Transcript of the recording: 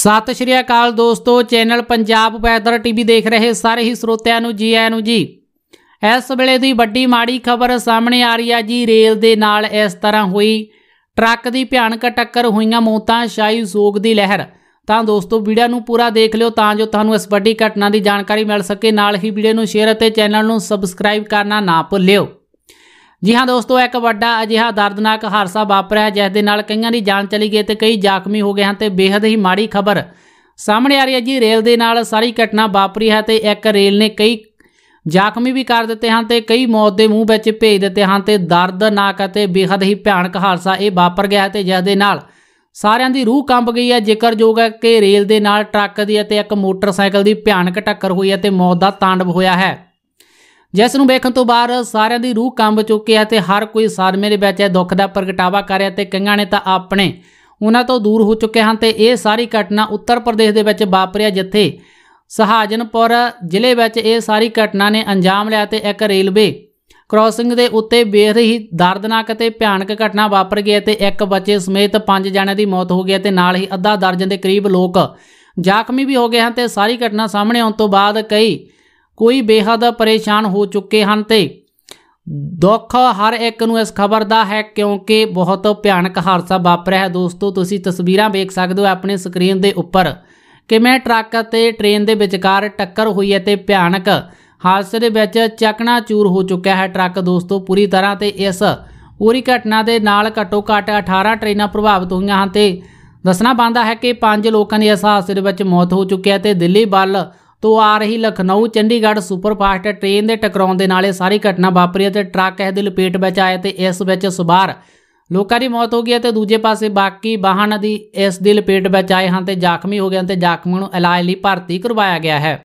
ਸਤਿ ਸ਼੍ਰੀ ਅਕਾਲ ਦੋਸਤੋ channel Punjab weather TV ਦੇਖ ਰਹੇ ਸਾਰੇ ਹੀ ਸਰੋਤਿਆਂ ਨੂੰ ਜੀ ਆਇਆਂ ਨੂੰ ਜੀ ਇਸ ਵੇਲੇ ਦੀ ਵੱਡੀ ਮਾੜੀ ਖਬਰ ਸਾਹਮਣੇ ਆ ਰਹੀ ਆ ਜੀ ਰੇਲ ਦੇ ਨਾਲ ਇਸ ਤਰ੍ਹਾਂ ਹੋਈ ਟਰੱਕ ਦੀ ਭਿਆਨਕ ਟੱਕਰ ਹੋਈਆਂ ਮੌਤਾਂ ਸ਼ਾਈ ਸੋਗ ਦੀ ਲਹਿਰ ਤਾਂ ਦੋਸਤੋ ਵੀਡੀਓ ਨੂੰ ਪੂਰਾ ਦੇਖ ਲਿਓ ਤਾਂ ਜੋ ਤੁਹਾਨੂੰ ਇਸ ਵੱਡੀ ਘਟਨਾ ਦੀ ਜਾਣਕਾਰੀ ਮਿਲ ਸਕੇ ਨਾਲ ਹੀ ਵੀਡੀਓ ਨੂੰ ਸ਼ੇਅਰ ਅਤੇ ਚੈਨਲ ਨੂੰ ਸਬਸਕ੍ਰਾਈਬ ਕਰਨਾ ਨਾ ਭੁੱਲਿਓ ਜੀ ਹਾਂ ਦੋਸਤੋ ਇੱਕ ਵੱਡਾ ਅਜਿਹਾ ਦਰਦਨਾਕ ਹਾਦਸਾ ਵਾਪਰਿਆ ਜਿਸ ਦੇ ਨਾਲ ਕਈਆਂ ਦੀ ਜਾਨ ਚਲੀ ਗਈ ਤੇ ਕਈ ਜ਼ਖਮੀ ਹੋ ਗਏ ਹਨ ਤੇ ਬੇहद ਹੀ ਮਾੜੀ ਖਬਰ ਸਾਹਮਣੇ ਆ ਰਹੀ ਹੈ ਜੀ ਰੇਲ ਦੇ ਨਾਲ ਸਾਰੀ ਘਟਨਾ ਵਾਪਰੀ ਹੈ ਤੇ ਇੱਕ ਰੇਲ ਨੇ ਕਈ ਜ਼ਖਮੀ ਵੀ ਕਰ ਦਿੱਤੇ ਹਨ ਤੇ ਕਈ ਮੌਤ ਦੇ ਮੂੰਹ ਵਿੱਚ ਭੇਜ ਦਿੱਤੇ ਹਨ ਤੇ ਦਰਦਨਾਕ ਅਤੇ ਬੇहद ਹੀ ਭਿਆਨਕ ਹਾਦਸਾ ਇਹ ਵਾਪਰ ਗਿਆ ਤੇ ਜਿਸ ਦੇ ਨਾਲ ਸਾਰਿਆਂ ਦੀ ਰੂਹ ਕੰਬ ਗਈ ਹੈ ਜ਼ਿਕਰਯੋਗ ਹੈ ਕਿ ਰੇਲ ਦੇ ਨਾਲ ਟਰੱਕ ਦੀ ਅਤੇ ਇੱਕ ਮੋਟਰਸਾਈਕਲ ਦੀ ਭਿਆਨਕ ਟੱਕਰ ਹੋਈ ਹੈ ਤੇ ਮੌਤ ਦਾ ਤਾਂਡਵ ਹੋਇਆ ਹੈ ਜਿਸ ਨੂੰ ਵੇਖਣ ਤੋਂ ਬਾਅਦ ਸਾਰਿਆਂ ਦੀ ਰੂਹ ਕੰਬ ਚੁੱਕੀ ਹੈ ਤੇ ਹਰ ਕੋਈ ਸਾਰਮੇ ਦੇ ਵਿੱਚ ਦੁੱਖ ਦਾ ਪ੍ਰਗਟਾਵਾ ਕਰ ਰਿਹਾ ਤੇ ਕਈਆਂ ਨੇ ਤਾਂ ਆਪਣੇ ਉਹਨਾਂ ਤੋਂ ਦੂਰ ਹੋ ਚੁੱਕੇ ਹਨ ਤੇ ਇਹ ਸਾਰੀ ਘਟਨਾ ਉੱਤਰ ਪ੍ਰਦੇਸ਼ ਦੇ ਵਿੱਚ ਵਾਪਰਿਆ ਜਿੱਥੇ ਸਹਾਜਨਪੁਰ ਜ਼ਿਲ੍ਹੇ ਵਿੱਚ ਇਹ ਸਾਰੀ ਘਟਨਾ ਨੇ ਅੰਜਾਮ ਲਿਆ ਤੇ ਇੱਕ ਰੇਲਵੇ ਕ੍ਰਾਸਿੰਗ ਦੇ ਉੱਤੇ ਬੇਰਹੀ ਦਰਦਨਾਕ ਤੇ ਭਿਆਨਕ ਘਟਨਾ ਵਾਪਰ ਗਈ ਤੇ ਇੱਕ ਬੱਚੇ ਸਮੇਤ ਪੰਜ ਜਣਿਆਂ ਦੀ ਮੌਤ ਹੋ ਗਈ ਤੇ ਨਾਲ ਹੀ ਅੱਧਾ ਦਰਜਨ ਦੇ ਕਰੀਬ ਲੋਕ ਜ਼ਖਮੀ ਵੀ ਹੋ ਗਏ ਹਨ ਤੇ ਸਾਰੀ ਘਟਨਾ ਸਾਹਮਣੇ ਆਉਣ ਤੋਂ ਬਾਅਦ ਕਈ ਕੋਈ ਬੇਹੱਦ ਪਰੇਸ਼ਾਨ ਹੋ ਚੁੱਕੇ ਹਨ ਤੇ ਦੁੱਖ ਹਰ ਇੱਕ ਨੂੰ ਇਸ ਖਬਰ ਦਾ ਹੈ ਕਿਉਂਕਿ ਬਹੁਤ ਭਿਆਨਕ ਹਾਦਸਾ ਵਾਪਰਿਆ ਹੈ ਦੋਸਤੋ ਤੁਸੀਂ ਤਸਵੀਰਾਂ ਵੇਖ ਸਕਦੇ ਹੋ ਆਪਣੇ ਸਕਰੀਨ ਦੇ ਉੱਪਰ ਕਿਵੇਂ ਟਰੱਕ ਅਤੇ ਟ੍ਰੇਨ ਦੇ ਵਿਚਕਾਰ ਟੱਕਰ ਹੋਈ ਹੈ ਤੇ ਭਿਆਨਕ ਹਾਦਸੇ ਦੇ ਵਿੱਚ ਚੱਕਣਾ ਚੂਰ ਹੋ ਚੁੱਕਿਆ ਹੈ ਟਰੱਕ ਦੋਸਤੋ ਪੂਰੀ ਤਰ੍ਹਾਂ ਤੇ ਇਸ ਪੂਰੀ ਘਟਨਾ ਦੇ ਨਾਲ ਘਟੋ ਘਟ 18 ਟ੍ਰੇਨਾਂ ਪ੍ਰਭਾਵਿਤ ਹੋਈਆਂ ਹਨ ਤੇ ਦੱਸਣਾ ਬੰਦਾ ਹੈ ਕਿ ਪੰਜ ਲੋਕਾਂ ਦੀ ਇਸ ਹਾਦਸੇ ਦੇ ਵਿੱਚ ਮੌਤ ਹੋ ਚੁੱਕੀ ਹੈ ਤੇ ਦਿੱਲੀ ਬੱਲ ਤੋਂ ਆ ਰਹੀ Lucknow Chandigarh super fast train ਦੇ ਟਕਰਾਉਣ ਦੇ ਨਾਲ ਇਹ ਸਾਰੀ ਘਟਨਾ ਵਾਪਰੀ ਅਤੇ ਟਰੱਕ ਇਸ ਦੇ ਲਪੇਟ ਵਿੱਚ ਆਇਆ ਤੇ ਇਸ ਵਿੱਚ ਸਵਾਰ ਲੋਕਾਂ ਦੀ ਮੌਤ ਹੋ ਗਈ ਤੇ ਦੂਜੇ ਪਾਸੇ ਬਾਕੀ ਵਾਹਨ ਦੀ ਇਸ ਦੇ ਲਪੇਟ ਵਿੱਚ ਆਏ ਹਨ ਤੇ ਜ਼ਖਮੀ ਹੋ ਗਏ ਤੇ ਜ਼ਖਮੀਆਂ ਨੂੰ ਇਲਾਜ ਲਈ ਭਰਤੀ ਕਰਵਾਇਆ ਗਿਆ ਹੈ